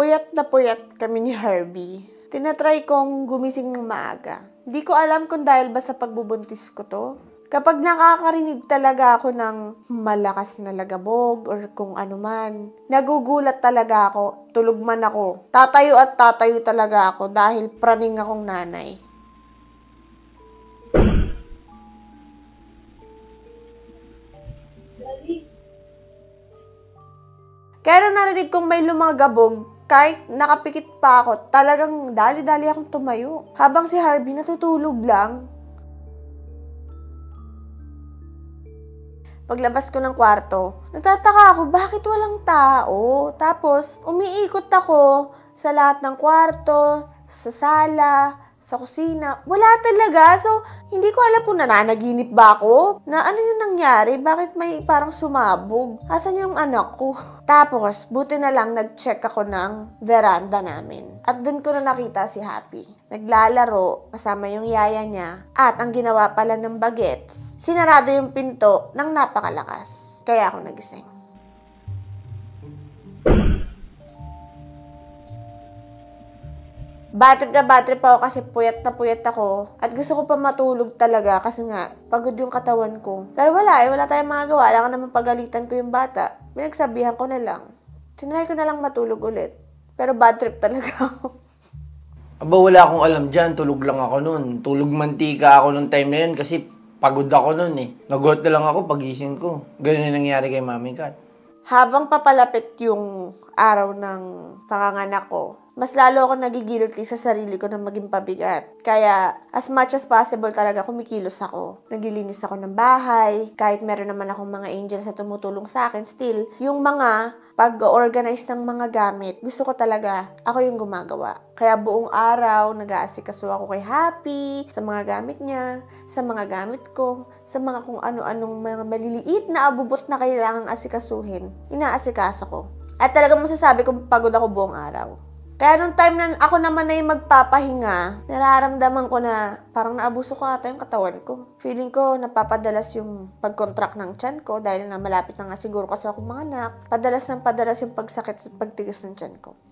Puyat na puyat kami ni Herbie. Tinatry kong gumising ng maaga. Di ko alam kung dahil ba sa pagbubuntis ko to. Kapag nakakarinig talaga ako ng malakas na lagabog or kung ano man, nagugulat talaga ako, tulog man ako. Tatayo at tatayo talaga ako dahil praning akong nanay. Kaya nung narinig kong may lumagabog, kahit nakapikit pa ako, talagang dali-dali akong tumayo. Habang si Harvey natutulog lang. Paglabas ko ng kwarto, natataka ako bakit walang tao. Tapos, umiikot ako sa lahat ng kwarto, sa sala, sa kusina. Wala talaga. So, hindi ko alam kung nananaginip ba ako. Na ano yung nangyari? Bakit may parang sumabog? Asan yung anak ko? Tapos, buti na lang nag-check ako ng veranda namin. At doon ko na nakita si Happy. Naglalaro kasama yung yaya niya. At ang ginawa pala ng bagets, sinarado yung pinto ng napakalakas. Kaya ako nagising. Battered na battered pa ako kasi puyat na puyat ako. At gusto ko pa matulog talaga kasi nga, pagod yung katawan ko. Pero wala eh, wala tayong magagawa. Alam ko naman pagalitan ko yung bata. Pinagsabihan ko na lang. Tinry ko na lang matulog ulit. Pero bad trip talaga ako. Aba, wala akong alam dyan. Tulog lang ako nun. Tulog mantika ako nung time na yun kasi pagod ako nun eh. Nagot na lang ako pagising ko. Ganun na nangyari kay Mami Kat. Habang papalapit yung araw ng panganganak ko, mas lalo ako nagigilty sa sarili ko na maging pabigat. Kaya, as much as possible talaga, kumikilos ako. Nagilinis ako ng bahay, kahit meron naman akong mga angels na tumutulong sa akin, still, yung mga pag-organize ng mga gamit, gusto ko talaga, ako yung gumagawa. Kaya buong araw, nag-aasikaso ako kay Happy, sa mga gamit niya, sa mga gamit ko, sa mga kung ano-anong mga maliliit na abubot na kailangang asikasuhin. Inaasikaso ko. At talagang masasabi kong pagod ako buong araw. Kaya nung time na ako naman na yung magpapahinga, nararamdaman ko na parang naabuso ko ata yung katawan ko. Feeling ko napapadalas yung pag-contract ng tiyan ko dahil na malapit na nga siguro kasi ako mga anak. Padalas ng padalas yung pagsakit at pagtigas ng tiyan ko.